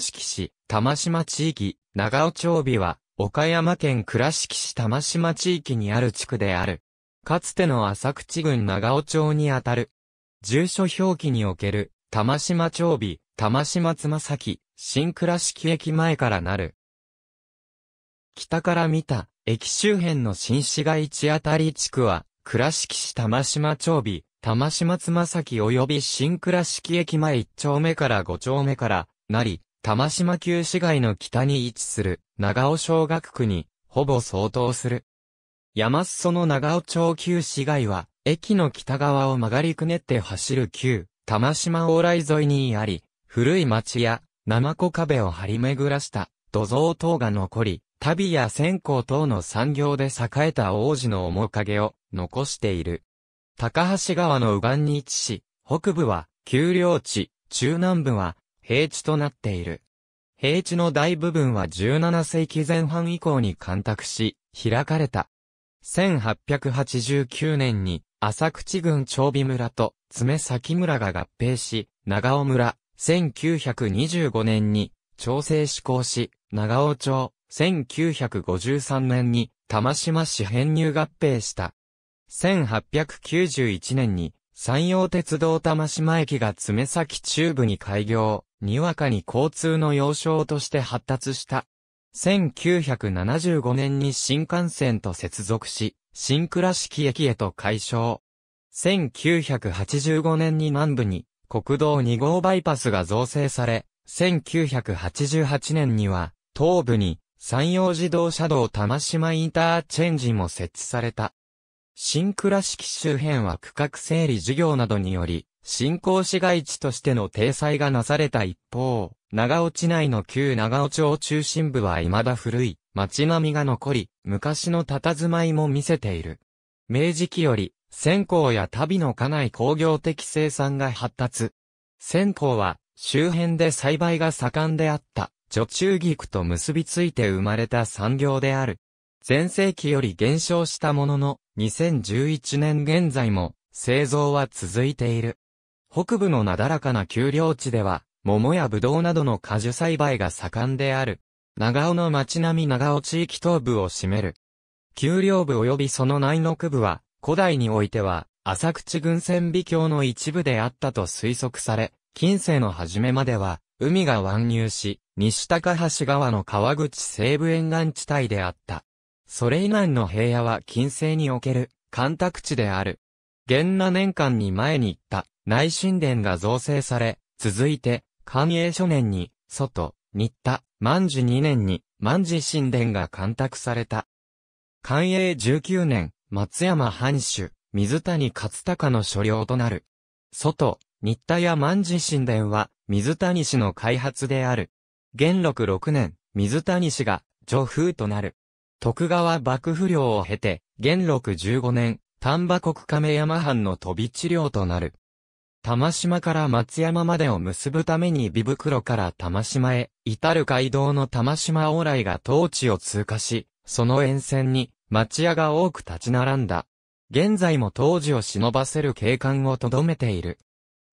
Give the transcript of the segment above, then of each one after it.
敷市、玉島地域、長尾町美は、岡山県倉敷市玉島地域にある地区である。かつての浅口郡長尾町にあたる。住所表記における、玉島町美、玉島つま先、新倉敷駅前からなる。北から見た、駅周辺の新市街地あたり地区は、倉敷市玉島町美、玉島つま先及び新倉敷駅前1丁目から5丁目から、なり、玉島旧市街の北に位置する長尾小学区にほぼ相当する。山裾の長尾町旧市街は駅の北側を曲がりくねって走る旧玉島往来沿いにあり、古い町や生子壁を張り巡らした土蔵等が残り、旅や線香等の産業で栄えた王子の面影を残している。高橋川の右岸に位置し、北部は丘陵地、中南部は平地となっている。平地の大部分は17世紀前半以降に干拓し、開かれた。1889年に、浅口郡長尾村と、爪先村が合併し、長尾村、1925年に、調整施行し、長尾町、1953年に、玉島市編入合併した。1891年に、山陽鉄道玉島駅が爪先中部に開業。にわかに交通の要衝として発達した。1975年に新幹線と接続し、新倉敷駅へと解消。1985年に南部に国道2号バイパスが造成され、1988年には東部に山陽自動車道玉島インターチェンジも設置された。新倉敷周辺は区画整理事業などにより、新興市街地としての体裁がなされた一方、長尾市内の旧長尾町中心部は未だ古い街並みが残り、昔の佇まいも見せている。明治期より、線香や旅の家内工業的生産が発達。線香は、周辺で栽培が盛んであった、女中菊と結びついて生まれた産業である。前世紀より減少したものの、2011年現在も製造は続いている。北部のなだらかな丘陵地では、桃やぶどうなどの果樹栽培が盛んである。長尾の町並み長尾地域東部を占める。丘陵部及びその内陸部は、古代においては、浅口郡線美郷の一部であったと推測され、近世の初めまでは、海が湾入し、西高橋川の川口西部沿岸地帯であった。それ以南の平野は近世における、干拓地である。元那年間に前に行った、内神殿が造成され、続いて、寛永初年に、外、新田、万寿2年に、万寿神殿が干拓された。寛永19年、松山藩主、水谷勝隆の所領となる。外、新田や万寿神殿は、水谷氏の開発である。元禄6年、水谷氏が、女風となる。徳川幕府領を経て、元禄15年、丹波国亀山藩の飛び地領となる。玉島から松山までを結ぶために美袋から玉島へ、至る街道の玉島往来が当地を通過し、その沿線に町屋が多く立ち並んだ。現在も当時を忍ばせる景観を留めている。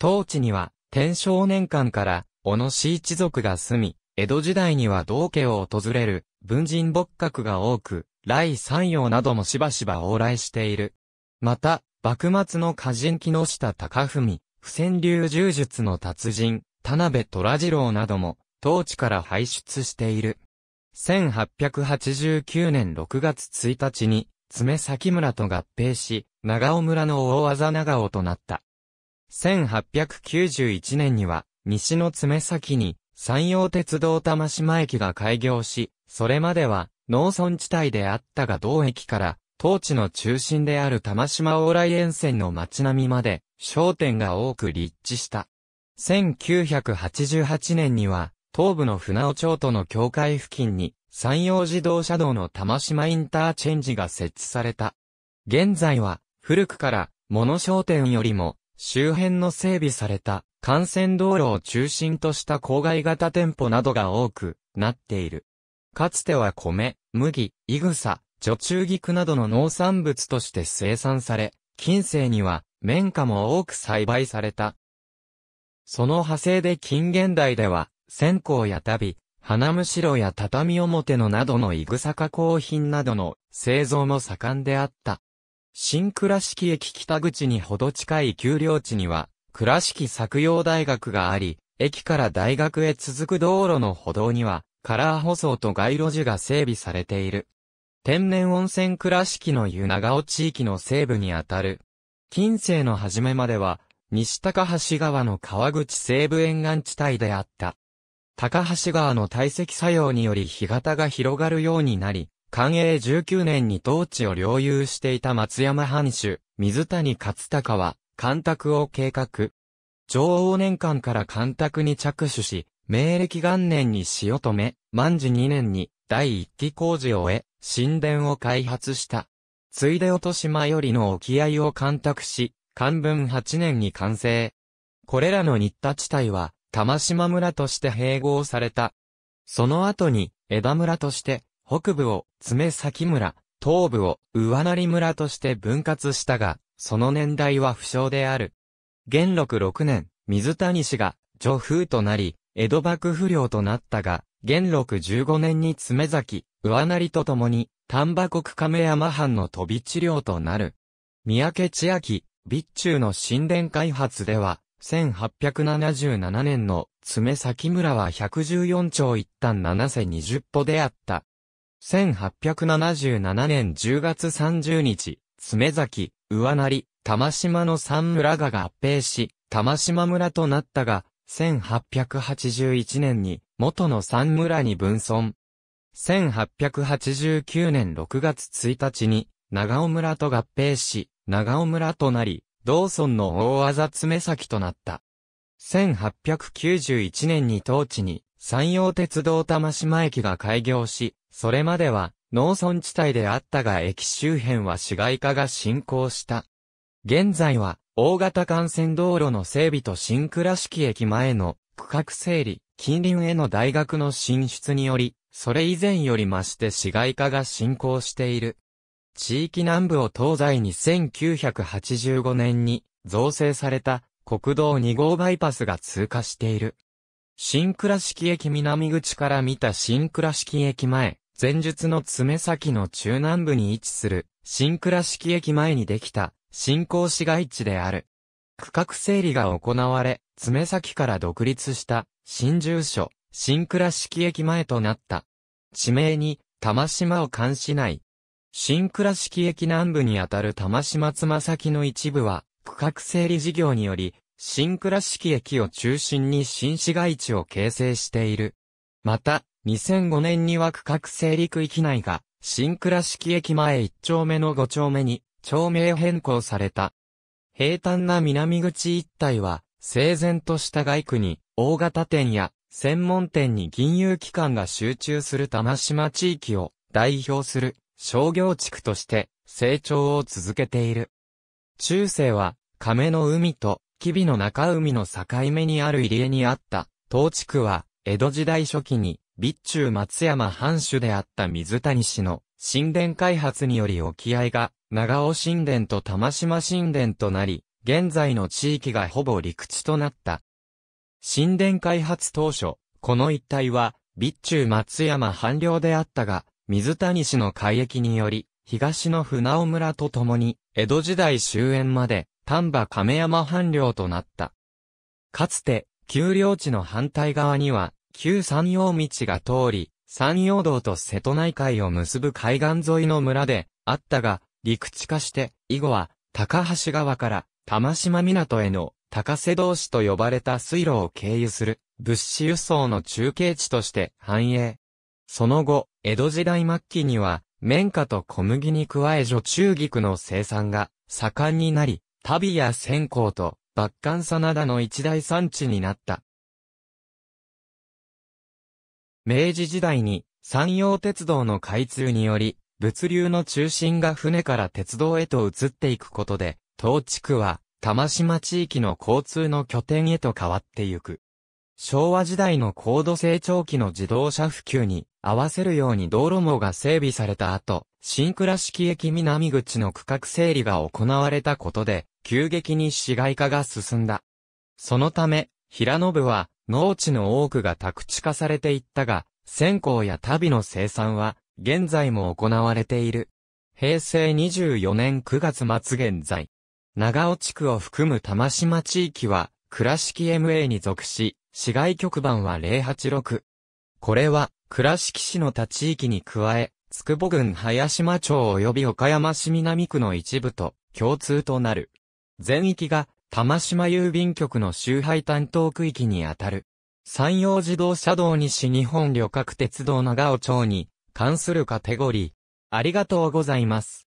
当地には、天正年間から、小野市一族が住み、江戸時代には道家を訪れる文人仏閣が多く、来山陽などもしばしば往来している。また、幕末の歌人木下隆文、不戦流柔術の達人、田辺虎次郎なども、当地から輩出している。1889年6月1日に、爪先村と合併し、長尾村の大技長尾となった。1891年には、西の爪先に、山陽鉄道玉島駅が開業し、それまでは農村地帯であったが同駅から当地の中心である玉島往来沿線の街並みまで商店が多く立地した。1988年には東部の船尾町との境界付近に山陽自動車道の玉島インターチェンジが設置された。現在は古くから物商店よりも周辺の整備された幹線道路を中心とした郊外型店舗などが多くなっている。かつては米、麦、イグサ、女中菊などの農産物として生産され、近世には綿花も多く栽培された。その派生で近現代では、線香や旅、花むしろや畳表のなどのいぐさ加工品などの製造も盛んであった。新倉敷駅北口にほど近い丘陵地には、倉敷作業大学があり、駅から大学へ続く道路の歩道には、カラー舗装と街路樹が整備されている。天然温泉倉敷の湯長尾地域の西部にあたる。近世の初めまでは、西高橋川の川口西部沿岸地帯であった。高橋川の堆積作用により干潟が広がるようになり、寛永19年に当地を領有していた松山藩主、水谷勝隆は、干拓を計画。上王年間から干拓に着手し、明暦元年に塩止め、万事2年に第一期工事を終え、神殿を開発した。ついで落島よりの沖合を干拓し、漢文8年に完成。これらの日田地帯は、玉島村として併合された。その後に、枝村として、北部を爪先村、東部を上成村として分割したが、その年代は不詳である。元禄6年、水谷氏が、女風となり、江戸幕府領となったが、元禄15年に爪崎、上成と共に、丹波国亀山藩の飛び地領となる。三宅千秋、備中の神殿開発では、1877年の爪崎村は114兆一旦7世20歩であった。1877年10月30日、爪崎、上成、玉島の三村が合併し、玉島村となったが、1881年に元の三村に分村。1889年6月1日に長尾村と合併し、長尾村となり、道村の大技爪崎となった。1891年に当地に山陽鉄道玉島駅が開業し、それまでは農村地帯であったが駅周辺は市街化が進行した。現在は、大型幹線道路の整備と新倉敷駅前の区画整理、近隣への大学の進出により、それ以前より増して市街化が進行している。地域南部を東西に1985年に造成された国道2号バイパスが通過している。新倉敷駅南口から見た新倉敷駅前、前述の爪先の中南部に位置する、新倉敷駅前にできた、新興市街地である。区画整理が行われ、爪先から独立した、新住所、新倉敷駅前となった。地名に、玉島を冠しない。新倉敷駅南部にあたる玉島爪先の一部は、区画整理事業により、新倉敷駅を中心に新市街地を形成している。また、2005年には区画整理区域内が、新倉敷駅前1丁目の5丁目に、町名変更された。平坦な南口一帯は、整然とした外区に、大型店や、専門店に銀融機関が集中する玉島地域を代表する商業地区として成長を続けている。中世は亀の海と吉備の中海の境目にある入り江にあった当地区は江戸時代初期に備中松山藩主であった水谷氏の神殿開発により沖合が長尾神殿と玉島神殿となり、現在の地域がほぼ陸地となった。神殿開発当初、この一帯は、備中松山藩領であったが、水谷氏の海域により、東の船尾村と共に、江戸時代終焉まで、丹波亀山藩領となった。かつて、丘陵地の反対側には、旧山陽道が通り、山陽道と瀬戸内海を結ぶ海岸沿いの村であったが、陸地化して、以後は、高橋川から、玉島港への、高瀬同士と呼ばれた水路を経由する、物資輸送の中継地として繁栄。その後、江戸時代末期には、綿花と小麦に加え女中菊の生産が盛んになり、旅や線香と、抜さな田の一大産地になった。明治時代に山陽鉄道の開通により、物流の中心が船から鉄道へと移っていくことで、当地区は、玉島地域の交通の拠点へと変わってゆく。昭和時代の高度成長期の自動車普及に合わせるように道路網が整備された後、新倉敷駅南口の区画整理が行われたことで、急激に市街化が進んだ。そのため、平野部は農地の多くが宅地化されていったが、線香や旅の生産は、現在も行われている。平成24年9月末現在、長尾地区を含む玉島地域は、倉敷 MA に属し、市街局番は086。これは、倉敷市の他地域に加え、筑波郡林島町及び岡山市南区の一部と共通となる。全域が玉島郵便局の周配担当区域にあたる。山陽自動車道西日本旅客鉄道長尾町に関するカテゴリー。ありがとうございます。